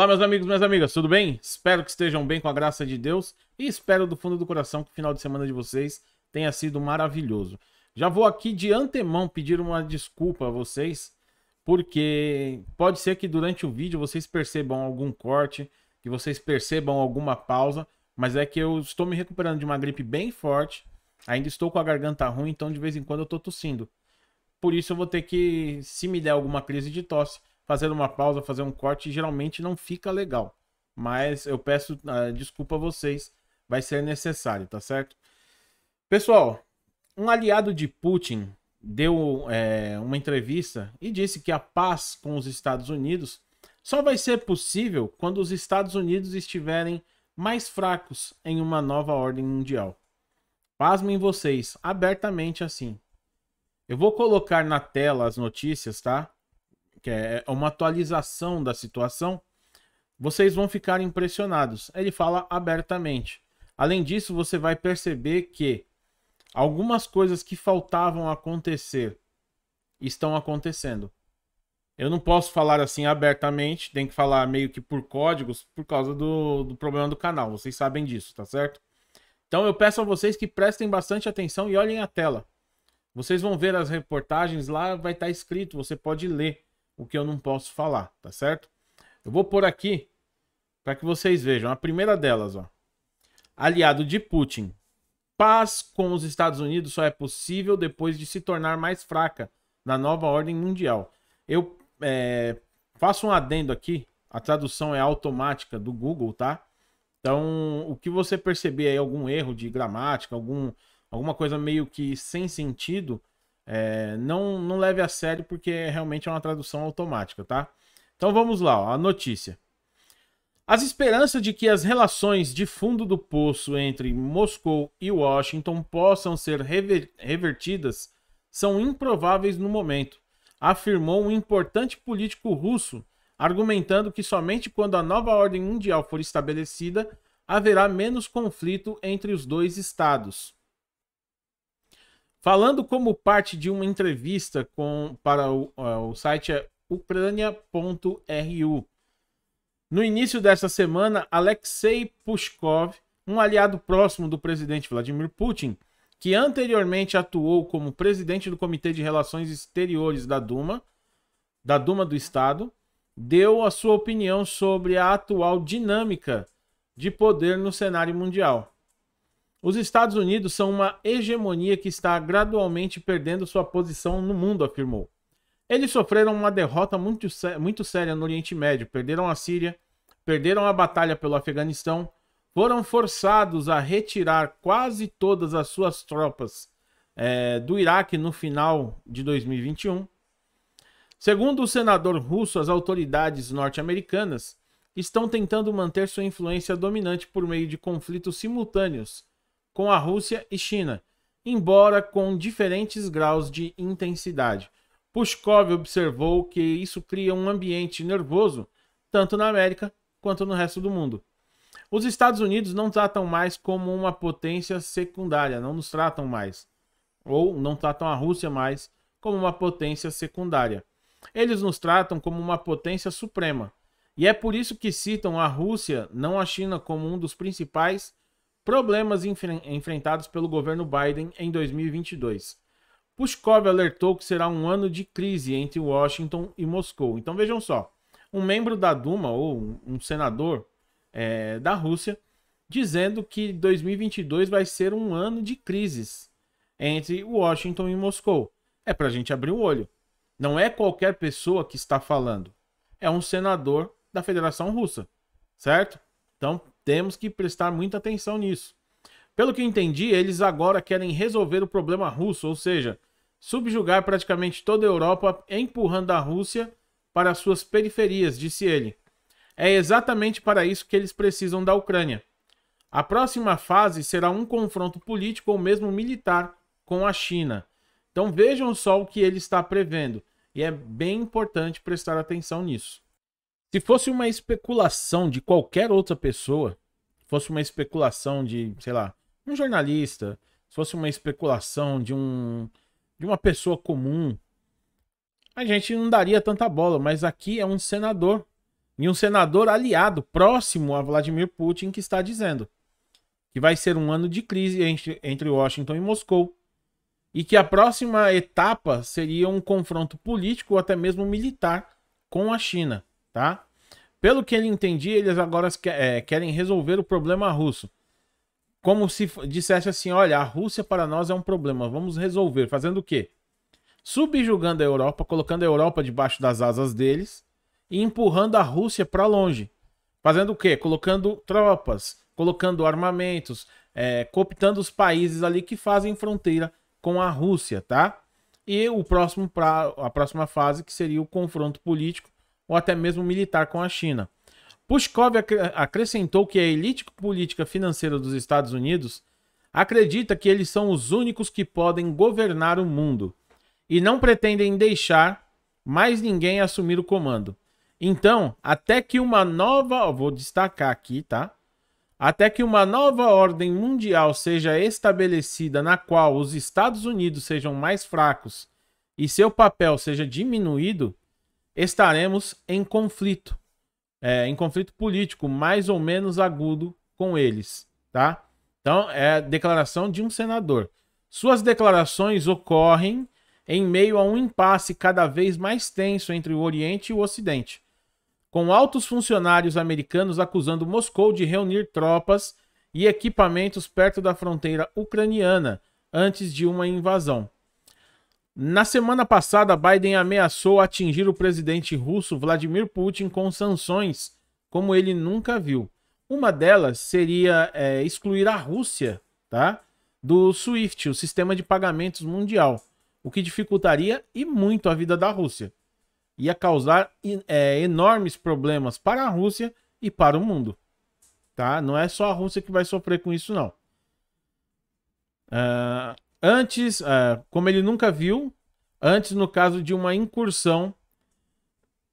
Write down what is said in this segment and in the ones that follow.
Olá, meus amigos, minhas amigas, tudo bem? Espero que estejam bem com a graça de Deus e espero do fundo do coração que o final de semana de vocês tenha sido maravilhoso. Já vou aqui de antemão pedir uma desculpa a vocês, porque pode ser que durante o vídeo vocês percebam algum corte, que vocês percebam alguma pausa, mas é que eu estou me recuperando de uma gripe bem forte, ainda estou com a garganta ruim, então de vez em quando eu estou tossindo. Por isso eu vou ter que, se me der alguma crise de tosse, fazer uma pausa, fazer um corte, geralmente não fica legal. Mas eu peço uh, desculpa a vocês, vai ser necessário, tá certo? Pessoal, um aliado de Putin deu é, uma entrevista e disse que a paz com os Estados Unidos só vai ser possível quando os Estados Unidos estiverem mais fracos em uma nova ordem mundial. Pasmem vocês, abertamente assim. Eu vou colocar na tela as notícias, tá? que é, é uma atualização da situação, vocês vão ficar impressionados. Ele fala abertamente. Além disso, você vai perceber que algumas coisas que faltavam acontecer estão acontecendo. Eu não posso falar assim abertamente, tem que falar meio que por códigos, por causa do, do problema do canal. Vocês sabem disso, tá certo? Então eu peço a vocês que prestem bastante atenção e olhem a tela. Vocês vão ver as reportagens lá, vai estar escrito, você pode ler o que eu não posso falar, tá certo? Eu vou pôr aqui para que vocês vejam. A primeira delas, ó. Aliado de Putin. Paz com os Estados Unidos só é possível depois de se tornar mais fraca na nova ordem mundial. Eu é, faço um adendo aqui. A tradução é automática do Google, tá? Então, o que você perceber aí, algum erro de gramática, algum, alguma coisa meio que sem sentido, é, não, não leve a sério porque realmente é uma tradução automática, tá? Então vamos lá, ó, a notícia. As esperanças de que as relações de fundo do poço entre Moscou e Washington possam ser rever revertidas são improváveis no momento, afirmou um importante político russo, argumentando que somente quando a nova ordem mundial for estabelecida haverá menos conflito entre os dois estados. Falando como parte de uma entrevista com, para o, uh, o site é ucrânia.ru. No início desta semana, Alexei Pushkov, um aliado próximo do presidente Vladimir Putin, que anteriormente atuou como presidente do Comitê de Relações Exteriores da Duma, da Duma do Estado, deu a sua opinião sobre a atual dinâmica de poder no cenário mundial. Os Estados Unidos são uma hegemonia que está gradualmente perdendo sua posição no mundo, afirmou. Eles sofreram uma derrota muito, muito séria no Oriente Médio, perderam a Síria, perderam a batalha pelo Afeganistão, foram forçados a retirar quase todas as suas tropas é, do Iraque no final de 2021. Segundo o senador russo, as autoridades norte-americanas estão tentando manter sua influência dominante por meio de conflitos simultâneos com a Rússia e China, embora com diferentes graus de intensidade. Pushkov observou que isso cria um ambiente nervoso tanto na América quanto no resto do mundo. Os Estados Unidos não tratam mais como uma potência secundária, não nos tratam mais, ou não tratam a Rússia mais como uma potência secundária. Eles nos tratam como uma potência suprema. E é por isso que citam a Rússia, não a China, como um dos principais problemas enfrentados pelo governo Biden em 2022. Pushkov alertou que será um ano de crise entre Washington e Moscou. Então vejam só, um membro da Duma ou um senador é, da Rússia dizendo que 2022 vai ser um ano de crises entre Washington e Moscou. É para a gente abrir o olho. Não é qualquer pessoa que está falando. É um senador da Federação Russa, certo? Então temos que prestar muita atenção nisso. Pelo que entendi, eles agora querem resolver o problema russo, ou seja, subjugar praticamente toda a Europa, empurrando a Rússia para suas periferias, disse ele. É exatamente para isso que eles precisam da Ucrânia. A próxima fase será um confronto político ou mesmo militar com a China. Então vejam só o que ele está prevendo, e é bem importante prestar atenção nisso. Se fosse uma especulação de qualquer outra pessoa, fosse uma especulação de, sei lá, um jornalista, se fosse uma especulação de um de uma pessoa comum, a gente não daria tanta bola, mas aqui é um senador e um senador aliado próximo a Vladimir Putin que está dizendo que vai ser um ano de crise entre, entre Washington e Moscou e que a próxima etapa seria um confronto político ou até mesmo militar com a China tá? Pelo que ele entendi, eles agora é, querem resolver o problema russo. Como se dissesse assim: olha, a Rússia para nós é um problema, vamos resolver. Fazendo o quê? Subjugando a Europa, colocando a Europa debaixo das asas deles e empurrando a Rússia para longe. Fazendo o quê? Colocando tropas, colocando armamentos, é, cooptando os países ali que fazem fronteira com a Rússia, tá? E o próximo pra, a próxima fase, que seria o confronto político, ou até mesmo militar com a China. Pushkov acrescentou que a elite política financeira dos Estados Unidos acredita que eles são os únicos que podem governar o mundo e não pretendem deixar mais ninguém assumir o comando. Então, até que uma nova, vou destacar aqui, tá? Até que uma nova ordem mundial seja estabelecida na qual os Estados Unidos sejam mais fracos e seu papel seja diminuído, estaremos em conflito, é, em conflito político mais ou menos agudo com eles, tá? Então, é declaração de um senador. Suas declarações ocorrem em meio a um impasse cada vez mais tenso entre o Oriente e o Ocidente, com altos funcionários americanos acusando Moscou de reunir tropas e equipamentos perto da fronteira ucraniana antes de uma invasão. Na semana passada, Biden ameaçou atingir o presidente russo Vladimir Putin com sanções como ele nunca viu. Uma delas seria é, excluir a Rússia tá, do SWIFT, o sistema de pagamentos mundial, o que dificultaria e muito a vida da Rússia. Ia causar é, enormes problemas para a Rússia e para o mundo. Tá? Não é só a Rússia que vai sofrer com isso, não. Uh, Antes, uh, como ele nunca viu, antes no caso de uma incursão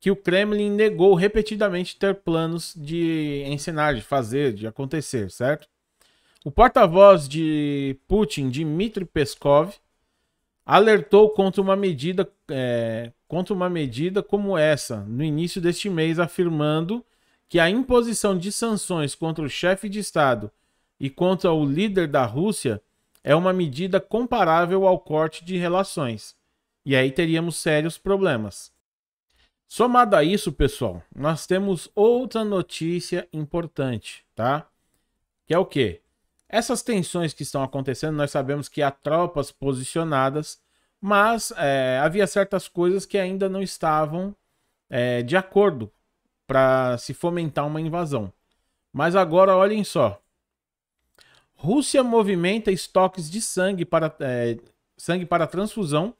que o Kremlin negou repetidamente ter planos de encenar, de fazer, de acontecer, certo? O porta-voz de Putin, Dmitry Peskov, alertou contra uma medida é, contra uma medida como essa no início deste mês, afirmando que a imposição de sanções contra o chefe de Estado e contra o líder da Rússia é uma medida comparável ao corte de relações. E aí teríamos sérios problemas. Somado a isso, pessoal, nós temos outra notícia importante, tá? Que é o quê? Essas tensões que estão acontecendo, nós sabemos que há tropas posicionadas, mas é, havia certas coisas que ainda não estavam é, de acordo para se fomentar uma invasão. Mas agora, olhem só, Rússia movimenta estoques de sangue para, é, sangue para transfusão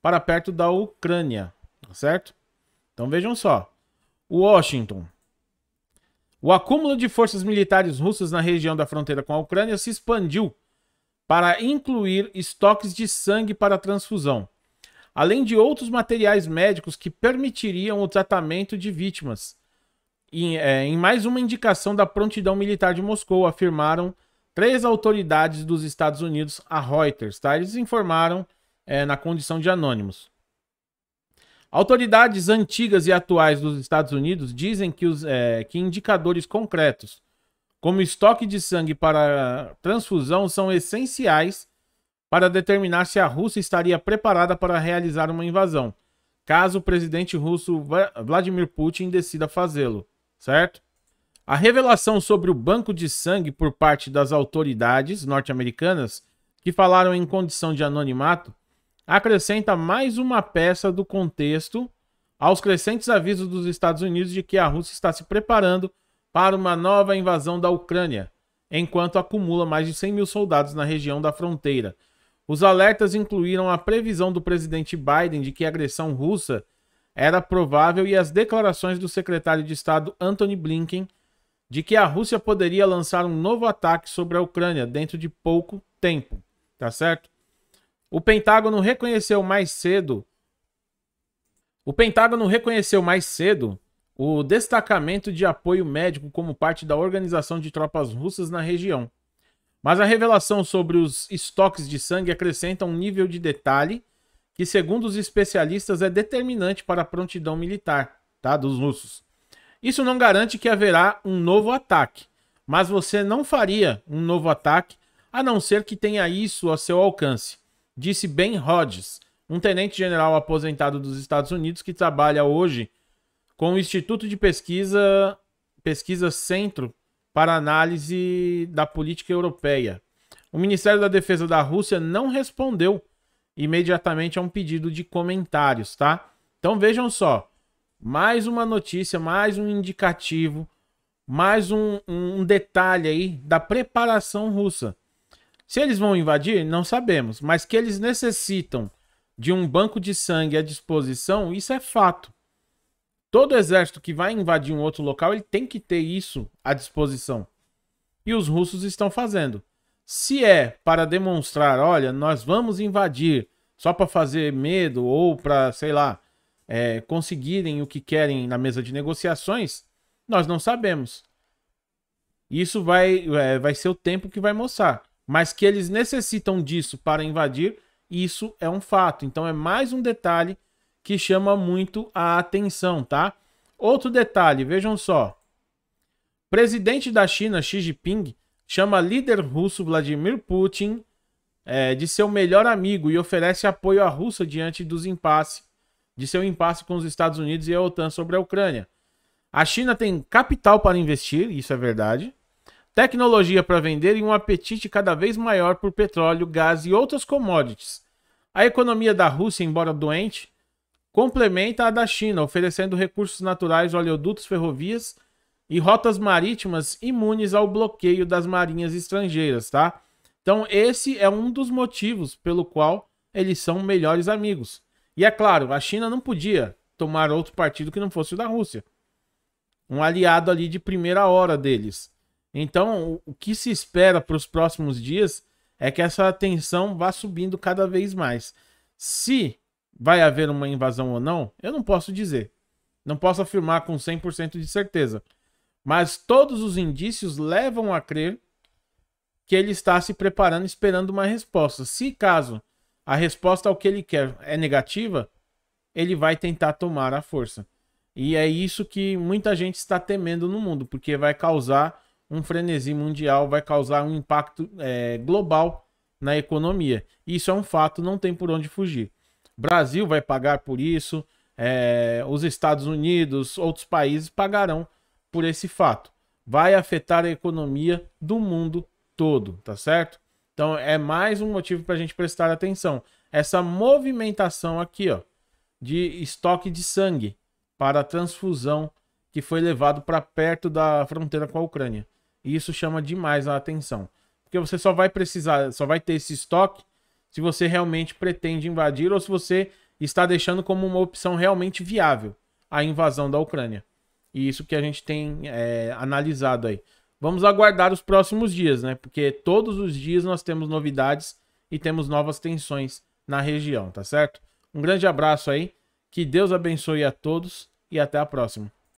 para perto da Ucrânia, certo? Então vejam só. Washington. O acúmulo de forças militares russas na região da fronteira com a Ucrânia se expandiu para incluir estoques de sangue para transfusão, além de outros materiais médicos que permitiriam o tratamento de vítimas. é, em mais uma indicação da prontidão militar de Moscou, afirmaram Três autoridades dos Estados Unidos, a Reuters, tá? Eles informaram é, na condição de anônimos. Autoridades antigas e atuais dos Estados Unidos dizem que, os, é, que indicadores concretos, como estoque de sangue para transfusão, são essenciais para determinar se a Rússia estaria preparada para realizar uma invasão, caso o presidente russo Vladimir Putin decida fazê-lo, certo? A revelação sobre o banco de sangue por parte das autoridades norte-americanas, que falaram em condição de anonimato, acrescenta mais uma peça do contexto aos crescentes avisos dos Estados Unidos de que a Rússia está se preparando para uma nova invasão da Ucrânia, enquanto acumula mais de 100 mil soldados na região da fronteira. Os alertas incluíram a previsão do presidente Biden de que a agressão russa era provável e as declarações do secretário de Estado Antony Blinken de que a Rússia poderia lançar um novo ataque sobre a Ucrânia dentro de pouco tempo, tá certo? O Pentágono reconheceu mais cedo. O Pentágono reconheceu mais cedo o destacamento de apoio médico como parte da organização de tropas russas na região. Mas a revelação sobre os estoques de sangue acrescenta um nível de detalhe que, segundo os especialistas, é determinante para a prontidão militar tá, dos russos. Isso não garante que haverá um novo ataque, mas você não faria um novo ataque a não ser que tenha isso a seu alcance, disse Ben Hodges, um tenente-general aposentado dos Estados Unidos que trabalha hoje com o Instituto de Pesquisa, Pesquisa Centro para Análise da Política Europeia. O Ministério da Defesa da Rússia não respondeu imediatamente a um pedido de comentários, tá? Então vejam só, mais uma notícia, mais um indicativo, mais um, um detalhe aí da preparação russa. Se eles vão invadir, não sabemos, mas que eles necessitam de um banco de sangue à disposição, isso é fato. Todo exército que vai invadir um outro local, ele tem que ter isso à disposição. E os russos estão fazendo. Se é para demonstrar, olha, nós vamos invadir só para fazer medo ou para, sei lá, é, conseguirem o que querem na mesa de negociações, nós não sabemos. Isso vai, é, vai ser o tempo que vai mostrar. Mas que eles necessitam disso para invadir, isso é um fato. Então é mais um detalhe que chama muito a atenção, tá? Outro detalhe, vejam só. Presidente da China, Xi Jinping, chama líder russo Vladimir Putin é, de seu melhor amigo e oferece apoio à Rússia diante dos impasses de seu impasse com os Estados Unidos e a OTAN sobre a Ucrânia. A China tem capital para investir, isso é verdade, tecnologia para vender e um apetite cada vez maior por petróleo, gás e outras commodities. A economia da Rússia, embora doente, complementa a da China, oferecendo recursos naturais, oleodutos, ferrovias e rotas marítimas imunes ao bloqueio das marinhas estrangeiras, tá? Então, esse é um dos motivos pelo qual eles são melhores amigos. E é claro, a China não podia tomar outro partido que não fosse o da Rússia. Um aliado ali de primeira hora deles. Então, o que se espera para os próximos dias é que essa tensão vá subindo cada vez mais. Se vai haver uma invasão ou não, eu não posso dizer. Não posso afirmar com 100% de certeza. Mas todos os indícios levam a crer que ele está se preparando, esperando uma resposta. Se caso a resposta ao que ele quer é negativa, ele vai tentar tomar a força. E é isso que muita gente está temendo no mundo, porque vai causar um frenesi mundial, vai causar um impacto é, global na economia. Isso é um fato, não tem por onde fugir. Brasil vai pagar por isso, é, os Estados Unidos, outros países pagarão por esse fato. Vai afetar a economia do mundo todo, tá certo? Então é mais um motivo para a gente prestar atenção. Essa movimentação aqui, ó, de estoque de sangue para transfusão que foi levado para perto da fronteira com a Ucrânia. E isso chama demais a atenção, porque você só vai precisar, só vai ter esse estoque se você realmente pretende invadir ou se você está deixando como uma opção realmente viável a invasão da Ucrânia. E isso que a gente tem é, analisado aí. Vamos aguardar os próximos dias, né? Porque todos os dias nós temos novidades e temos novas tensões na região, tá certo? Um grande abraço aí, que Deus abençoe a todos e até a próxima.